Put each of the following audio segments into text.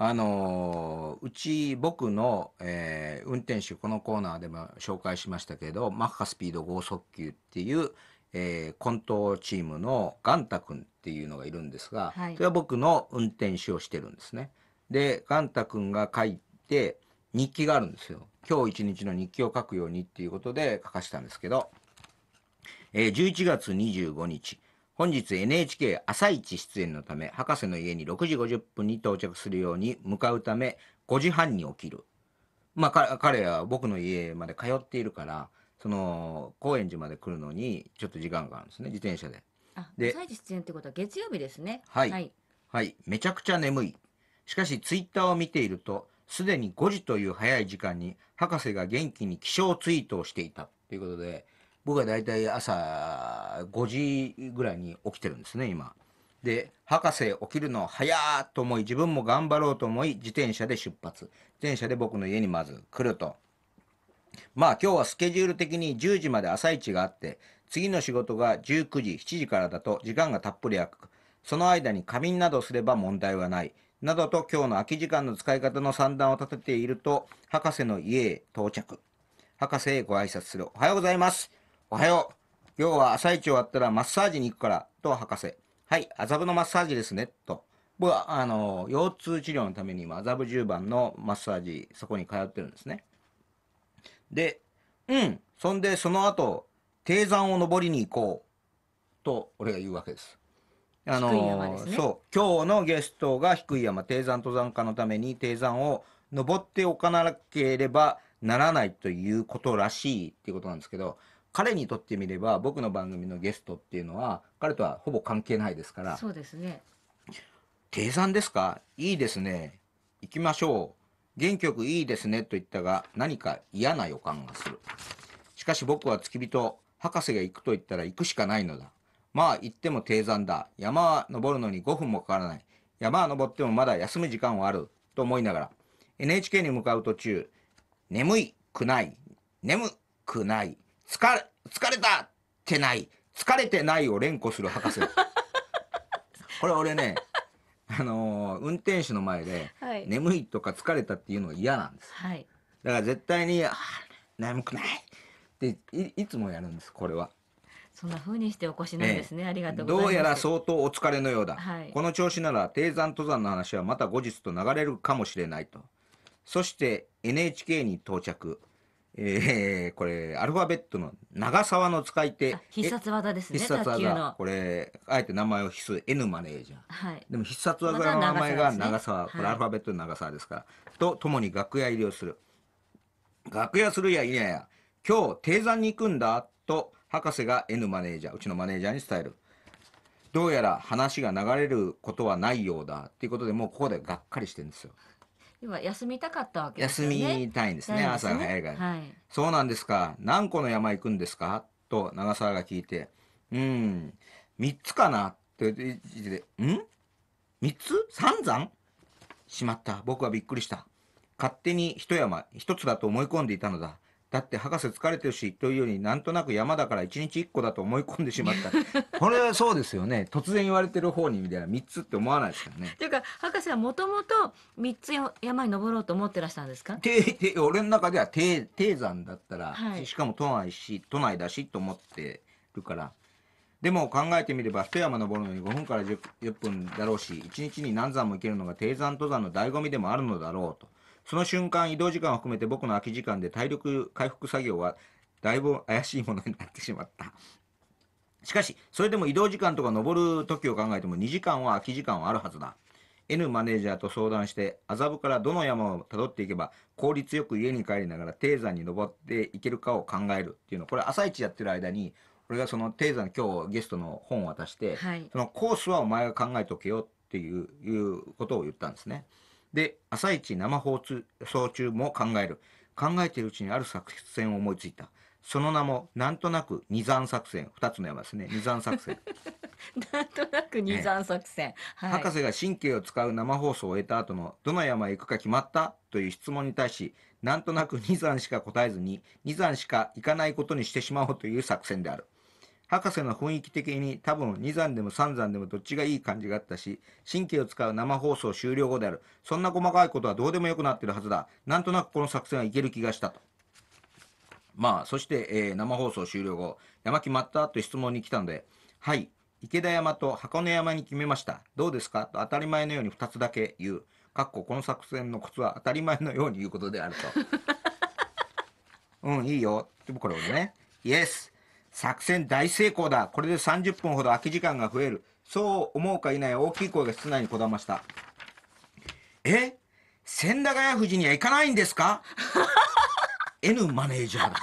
あのー、うち僕の、えー、運転手、このコーナーでも紹介しましたけど、マッハスピード剛速球っていう、えー、コントチームのガンタ君っていうのがいるんですが、はい、それは僕の運転手をしてるんですね。で、ガンタ君が書いて日記があるんですよ。今日一日の日記を書くようにっていうことで書かせたんですけど、えー、11月25日、本日 NHK 朝一出演のため、博士の家に6時50分に到着するように向かうため、5時半に起きる。まあ、彼は僕の家まで通っているから、その、高円寺まで来るのに、ちょっと時間があるんですね、自転車で。あ、で、朝一出演ってことは月曜日ですね。はい。はい、はい、めちゃくちゃ眠い。しかし、ツイッターを見ていると、すでに5時という早い時間に、博士が元気に気象ツイートをしていた。ということで、僕は大体朝5時ぐらいに起きてるんですね、今。で、博士起きるの早ーと思い、自分も頑張ろうと思い、自転車で出発。自転車で僕の家にまず来ると。まあ今日はスケジュール的に10時まで朝一があって、次の仕事が19時、7時からだと時間がたっぷり空く。その間に仮眠などすれば問題はない。などと今日の空き時間の使い方の算段を立てていると、博士の家へ到着。博士へご挨拶する。おはようございます。おはよう。今日は朝一終わったらマッサージに行くから、と博士。はい、麻布のマッサージですね、と。僕は、あの、腰痛治療のために今、麻布十番のマッサージ、そこに通ってるんですね。で、うん、そんでその後、低山を登りに行こう、と俺が言うわけです。あの、ね、そう、今日のゲストが低い山、低山登山家のために低山を登っておかなければならないということらしいっていうことなんですけど、彼にとってみれば僕の番組のゲストっていうのは彼とはほぼ関係ないですからそうですね低山ですかいいですね行きましょう原曲いいですねと言ったが何か嫌な予感がするしかし僕は付き人博士が行くと言ったら行くしかないのだまあ行っても低山だ山は登るのに5分もかからない山は登ってもまだ休む時間はあると思いながら NHK に向かう途中眠くない眠くない疲れ疲れたってない。疲れてないを連呼する博士。これ俺ね、あのー、運転手の前で、はい、眠いとか疲れたっていうのが嫌なんです。はい、だから絶対に、あ眠くないっていつもやるんです、これは。そんな風にしてお越しなんですね。ええ、ありがとうどうやら相当お疲れのようだ、はい、この調子なら低山登山の話はまた後日と流れるかもしれないと。そして NHK に到着。えー、これ、アルファベットの長沢の使い手。必殺技ですね、必殺技。これ、あえて名前を必須、N マネージャー。はい。でも必殺技の名前が長沢。ね、これ、アルファベットの長沢ですから。はい、と、共に楽屋入りをする。楽屋するやいやや、今日、定山に行くんだ、と、博士が N マネージャー、うちのマネージャーに伝える。どうやら話が流れることはないようだ、っていうことでもうここでがっかりしてるんですよ。今休みたかったわけですね。休みたいんですね、すね朝が早いから、はい。そうなんですか。何個の山行くんですかと長澤が聞いて、うん、3つかなって言って、ん ?3 つ三山しまった。僕はびっくりした。勝手に一山、一つだと思い込んでいたのだ。だって博士疲れてるしというよりなんとなく山だから1日1個だと思い込んでしまった これはそうですよね突然言われてる方にみたいな3つって思わないですよね。というか博士はもともと3つ山に登ろうと思ってらしたんですか俺の中では低低山だったら、はい、しかも都内し都内だしと思ってるからでも考えてみれば一山登るのに5分から 10, 10分だろうし1日に何山も行けるのが低山登山の醍醐味でもあるのだろうと。その瞬間、移動時間を含めて僕の空き時間で体力回復作業はだいぶ怪しいものになってしまった。しかし、それでも移動時間とか登る時を考えても2時間は空き時間はあるはずだ。N マネージャーと相談して、麻布からどの山をたどっていけば効率よく家に帰りながら低山に登っていけるかを考えるっていうの。これ朝一やってる間に、俺がその低山今日ゲストの本を渡して、はい、そのコースはお前が考えとけよっていういうことを言ったんですね。で、朝一生放送中も考える。考えているうちにある作戦を思いついた。その名も、なんとなく二山作戦。二つの山ですね。二山作戦。なんとなく二山作戦、ねはい、博士が神経を使う生放送を終えた後の、どの山へ行くか決まったという質問に対し、なんとなく二山しか答えずに、二山しか行かないことにしてしまおうという作戦である。博士の雰囲気的に多分2山でも3山でもどっちがいい感じがあったし、神経を使う生放送終了後である。そんな細かいことはどうでもよくなってるはずだ。なんとなくこの作戦はいける気がしたと。まあ、そして、えー、生放送終了後、山決まったと質問に来たので、はい、池田山と箱根山に決めました。どうですかと当たり前のように2つだけ言う。かっここの作戦のコツは当たり前のように言うことであると。うん、いいよ。でもこれをね、イエス作戦大成功だこれで30分ほど空き時間が増える。そう思うか否や大きい声が室内にこだました。え千駄ヶ谷富士には行かないんですか ?N マネージャーだ。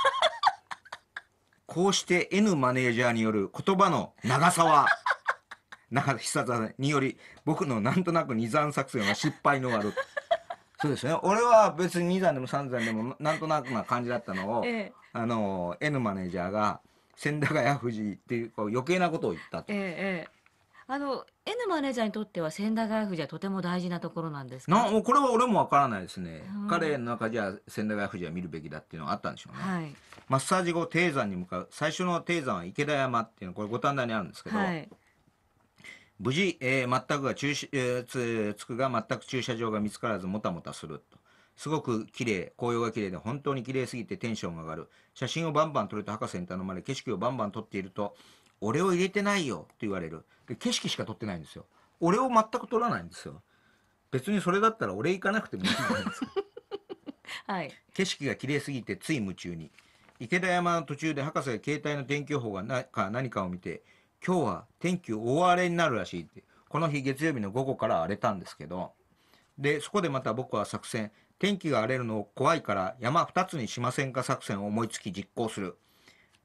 こうして N マネージャーによる言葉の長さは、長田久田により僕のなんとなく二山作戦は失敗の悪。そうですね。俺は別に2山でも3山でもなんとなくな感じだったのを、ええ、あの、N マネージャーが、千駄ヶ谷富士っていうこう余計なことを言ったと。ええあの N マネージャーにとっては千駄ヶ谷富士はとても大事なところなんですかなこれは俺もわからないですね、うん、彼の中じゃ千駄ヶ谷富士は見るべきだっていうのはあったんでしょうね、はい、マッサージ後低山に向かう最初の低山は池田山っていうのこれ五反田にあるんですけど、はい、無事、えー、全くが駐車、えー、つくが全く駐車場が見つからずもたもたするとすごく綺麗、紅葉が綺麗で本当に綺麗すぎてテンションが上がる。写真をバンバン撮ると博士に頼まれ、景色をバンバン撮っていると、俺を入れてないよって言われる。で、景色しか撮ってないんですよ。俺を全く撮らないんですよ。別にそれだったら俺行かなくてもいいじゃないですか。はい。景色が綺麗すぎてつい夢中に。池田山の途中で博士が携帯の天気予報がなか何かを見て、今日は天気大荒れになるらしいって。この日月曜日の午後から荒れたんですけど、で、そこでまた僕は作戦、天気が荒れるの怖いから山二つにしませんか作戦を思いつき実行する。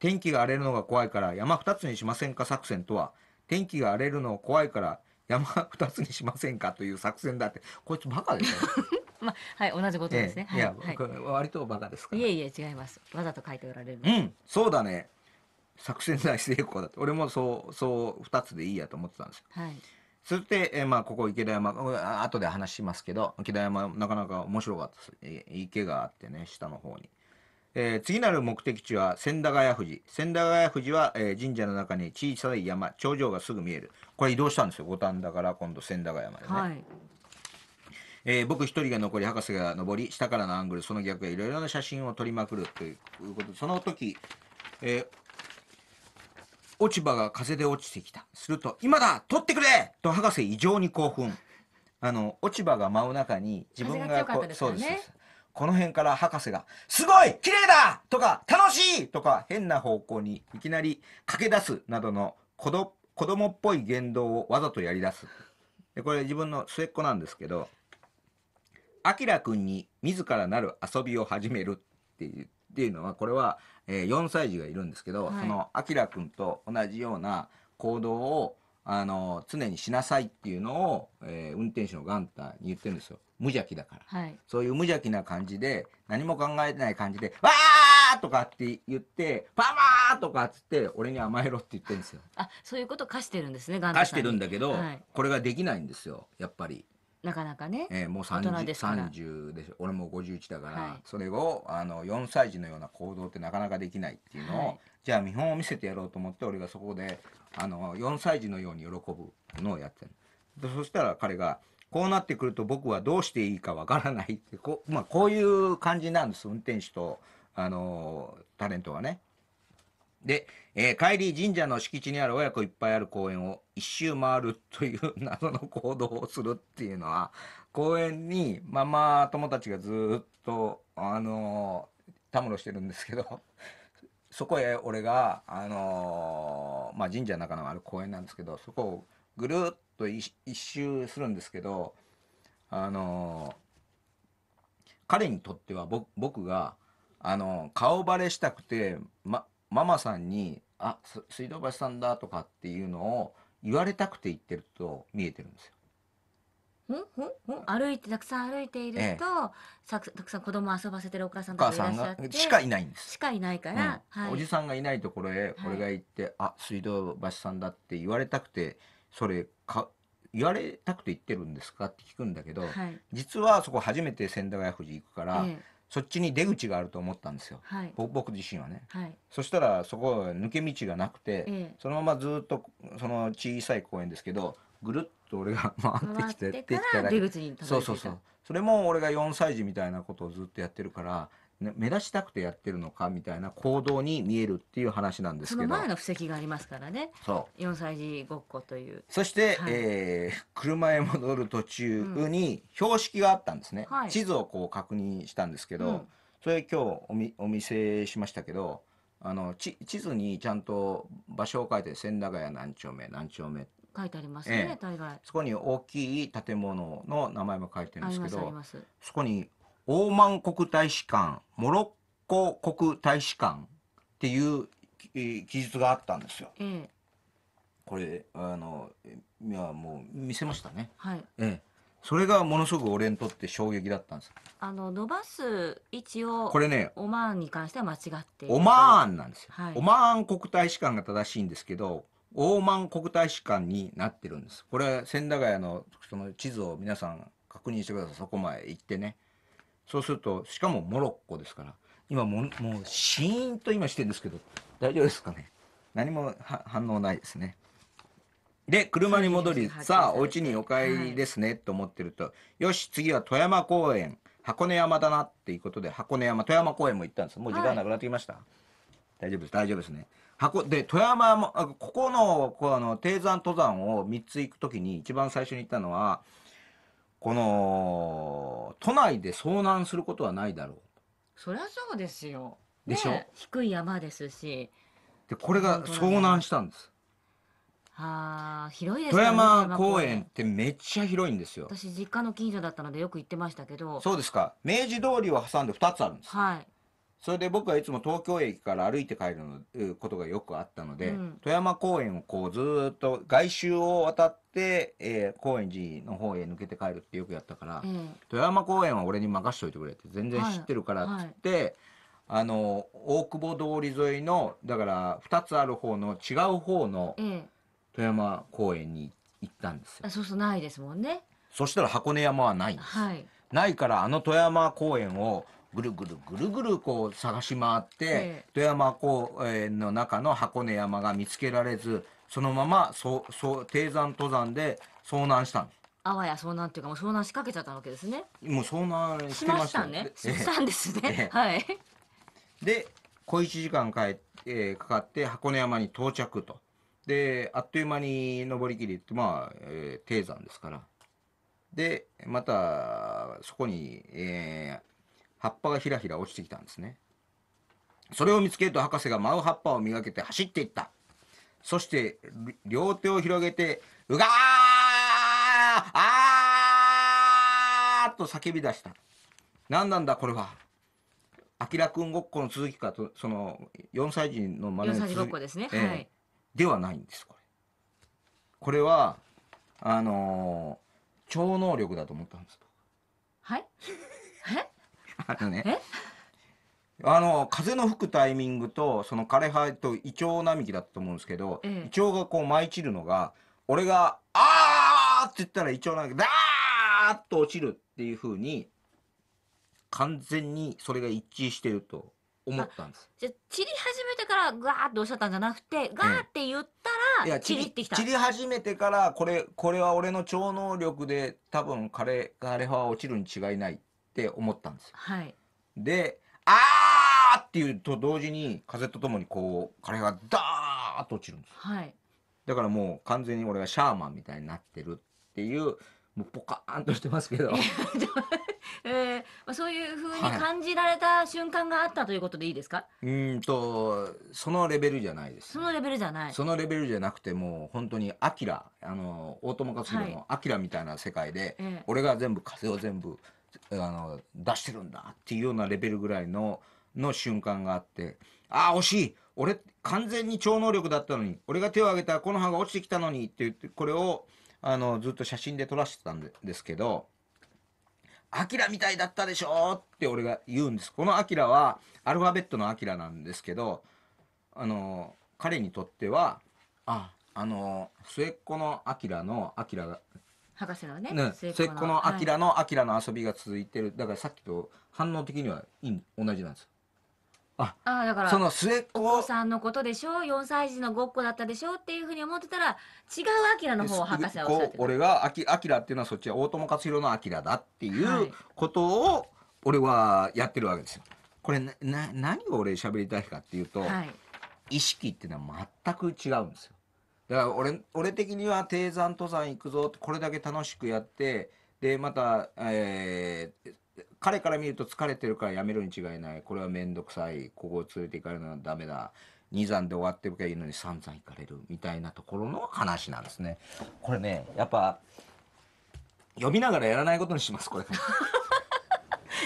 天気が荒れるのが怖いから山二つにしませんか作戦とは、天気が荒れるの怖いから山二つにしませんかという作戦だって、こいつバカでしょ まあ、はい、同じことですね。えー、いや、はい、割とバカですから。いえいえ、違います。わざと書いておられる。うん、そうだね。作戦大成功だって。俺もそう、そう、二つでいいやと思ってたんですよ。はい。そして、えー、まあ、ここ池田山、後で話しますけど、池田山、なかなか面白かったです。えー、池があってね、下の方に。えー、次なる目的地は千駄ヶ谷富士。千駄ヶ谷富士は、えー、神社の中に小さい山、頂上がすぐ見える。これ移動したんですよ。五反田から今度千駄ヶ谷までね。はいえー、僕一人が残り博士が登り下からのアングルその逆へいろいろな写真を撮りまくるということその時、えー、落ち葉が風で落ちてきた。すると、今だ取ってくれと博士異常に興奮。あの、落ち葉が真う中に自分がこう、うです。この辺から博士が、すごい綺麗だとか、楽しいとか、変な方向にいきなり駆け出すなどの子ど子供っぽい言動をわざとやり出す。でこれ自分の末っ子なんですけど、あきらくんに自らなる遊びを始めるっていうっていうのは、これは、えー、4歳児がいるんですけど、はい、そのあきらくんと同じような行動をあの常にしなさいっていうのを、えー、運転手のガンタに言ってるんですよ無邪気だから、はい、そういう無邪気な感じで何も考えてない感じで「わー!」とかって言って「パワー!」とかっつって俺に甘えろって言ってるんですよあそういうこと課してるんですねガンタ課してるんだけど、はい、これができないんですよやっぱりなかなかね。えー、もう大人ですから30で俺も51だから、はいそれをあの4歳児のような行動ってなかなかできないっていうのを、はいじゃあ見本を見せてやろうと思って俺がそこであの4歳児のように喜ぶのをやってるでそしたら彼が「こうなってくると僕はどうしていいかわからない」ってこう,、まあ、こういう感じなんです運転手とあのタレントはね。で、えー、帰り神社の敷地にある親子いっぱいある公園を一周回るという謎の行動をするっていうのは、公園にママ友達がずっと、あのー、たむろしてるんですけど、そこへ俺が、あのー、まあ、神社の中のある公園なんですけど、そこをぐるっと一周するんですけど、あの彼にとっては僕が、あの、顔バレしたくて、ま、ママさんに「あ水道橋さんだ」とかっていうのを言われたくて言ってると見えてるんですよ。歩いてたくさん歩いていると、ええ、たくさん子供遊ばせてるお母さんとかいらっしゃってしかいないんですしかいないから、うんはい、おじさんがいないところへ俺が行って「はい、あ水道橋さんだ」って言われたくてそれか言われたくて言ってるんですかって聞くんだけど、はい、実はそこ初めて千駄ヶ谷富士行くから、ええそっちに出口があると思ったんですよ、はい、僕自身はね、はい、そしたらそこ抜け道がなくて、ええ、そのままずっとその小さい公園ですけどぐるっと俺が回ってきて回ってから出口にそうそうそうそれも俺が4歳児みたいなことをずっとやってるから目立ちたくてやってるのかみたいな行動に見えるっていう話なんですけどその前の布石がありますからねそう4歳児ごっこというそして、はい、えー、車へ戻る途中に標識があったんですね、うん、地図をこう確認したんですけど、それ今日おみお見せしましたけどあの地地図にちゃんと場所を書いて千駄ヶ谷何丁目何丁目書いてありますね、ええ、大概そこに大きい建物の名前も書いてるんですけどそこにオーマン国大使館、モロッコ国大使館っていう記述があったんですよ。えー、これ、あの、いや、もう見せましたね。はい。ええそれがものすごく俺にとって衝撃だったんです。あの伸ばす位置をこれねオマーンに関しては間違ってオマーンなんですよ、はい、オマーン国大使館が正しいんですけどオーマン国大使館になってるんですこれ千駄ヶ谷のその地図を皆さん確認してくださいそこまで行ってねそうすると、しかもモロッコですから、今も、もう、シーンと今してるんですけど、大丈夫ですかね何も反応ないですね。で、車に戻り、さあ、お家にお帰りですね、はい、と思ってると、よし、次は富山公園、箱根山だなっていうことで、箱根山、富山公園も行ったんです。もう時間なくなってきました。はい、大丈夫です、大丈夫ですね。箱、で、富山も、ここの、この、低山登山を3つ行くときに、一番最初に行ったのは、この、都内で遭難することはないだろう。そりゃそうですよ。でしょね、低い山ですし。で、これが遭難したんです。ああ、広いですね。富山公園ってめっちゃ広いんですよ。私、実家の近所だったのでよく行ってましたけど。そうですか。明治通りを挟んで2つあるんです。はい。それで僕はいつも東京駅から歩いて帰ることがよくあったので、うん、富山公園をこうずっと外周を渡って、えー、高円寺の方へ抜けて帰るってよくやったから、うん、富山公園は俺に任しといてくれって全然知ってるからっつって、はいはい、あの大久保通り沿いのだから2つある方の違う方の富山公園に行ったんですよ。うん、そうそうないですもんね。そしたら箱根山はないんです。はい、ないからあの富山公園をぐるぐるぐるぐるこう探し回って、富山公園の中の箱根山が見つけられず、そのまま、そう、そう、低山登山で遭難したんです。あわや遭難っていうか、もう遭難しかけちゃったわけですね。もう遭難しましたね。したんですね。はい。で、小一時間かえ、えー、かかって箱根山に到着と。で、あっという間に登りきりって、まあ、えー、低山ですから。で、また、そこに、えー、葉っぱがひらひら落ちてきたんですね。それを見つけると博士が舞う葉っぱを磨けて走っていった。そして、両手を広げて、うがーあーと叫び出した。何なんだこれは。あきらくんごっこの続きかと、その、4歳児の真似の続き。歳ごっこですね。えー、はい。ではないんです、これ。これは、あのー、超能力だと思ったんです。はい えあのね。あの風の吹くタイミングとその枯れ葉とイチョウ並木だったと思うんですけど、ええ、イチョウがこう舞い散るのが俺が「あー!」って言ったらイチョウ並木ダーッと落ちるっていうふうに完全にそれが一致してると思ったんです。じゃ散り始めてからガーッとおっしゃったんじゃなくてガーって言ったら、いや散りってきた散り始めてからこれこれは俺の超能力で多分枯れ枯れ葉は落ちるに違いないって思ったんですよ。はい、で「あー!」っていうと同時に風とともにこう彼がダーッと落ちるんですよ。はい、だからもう完全に俺がシャーマンみたいになってるっていうもうポカーンとしてますけど。えー、そういうふうに感じられた瞬間があったということでいいですか、はい、うんとそのレベルじゃないです、そのレベルじゃないそのレベルじゃなくてもう本当にアキラあの大友克洋のアキラみたいな世界で、はい、俺が全部風を全部あの、出してるんだっていうようなレベルぐらいの、の瞬間があって、ああ、惜しい俺、完全に超能力だったのに、俺が手を挙げたらこの葉が落ちてきたのにって言って、これを、あの、ずっと写真で撮らせてたんですけど、アキラみたいだったでしょって俺が言うんです。このアキラは、アルファベットのアキラなんですけど、あの、彼にとっては、あ、あの、末っ子のアキラのアキラ博士のね、末っ子のアのアキラの遊びが続いてるだからさっきと反応的にはい同じなんですああだからその末っ子お子さんのことでしょ4歳児のごっこだったでしょっていうふうに思ってたら違うアの方を博士はおっしゃってた俺がアキアっていうのはそっちは大友克洋のアだっていうことを俺はやってるわけですよ。これなな何を俺喋りたいかっていうと、はい、意識っていうのは全く違うんですよ。だから俺俺的には低山登山行くぞってこれだけ楽しくやってでまた、えー、彼から見ると疲れてるからやめるに違いないこれは面倒くさいここを連れて行かれるのはダメだ2山で終わっておけばいいのに3山行かれるみたいなところの話なんですねこれねやっぱ読みながらやらないことにしますこれ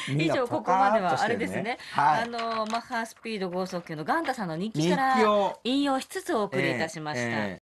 以上ここまではあれですね、ねはい、あのマッハスピード豪速球のガンタさんの日記から引用しつつお送りいたしました。えーえー